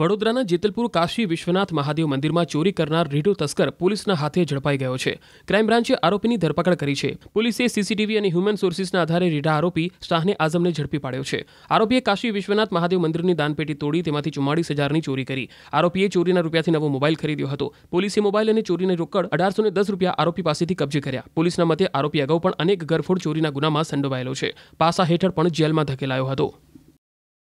વડોદરાના જેતલપુર કાશી વિશ્વનાથ મહાદેવ મંદિરમાં ચોરી કરનાર રીઢો તસ્કર પોલીસના હાથે ઝડપાઈ ગયો છે ક્રાઇમ બ્રાન્ચે આરોપીની ધરપકડ કરી છે પોલીસે સીસીટીવી અને હ્યુમન સોર્સિસના આધારે રીઢા આરોપી શાહને આઝમને ઝડપી પાડ્યો છે આરોપીએ કાશી વિશ્વનાથ મહાદેવ મંદિરની દાનપેટી તોડી તેમાંથી ચુમ્માળીસ હજારની ચોરી કરી આરોપીએ ચોરીના રૂપિયાથી નવો મોબાઈલ ખરીદ્યો હતો પોલીસે મોબાઈલ અને ચોરીની રોકડ અઢારસો દસ રૂપિયા આરોપી પાસેથી કબજે કર્યા પોલીસના મતે આરોપી અગાઉ પણ અનેક ગરફોડ ચોરીના ગુનામાં સંડોવાયેલો છે પાસા હેઠળ પણ જેલમાં ધકેલાયો હતો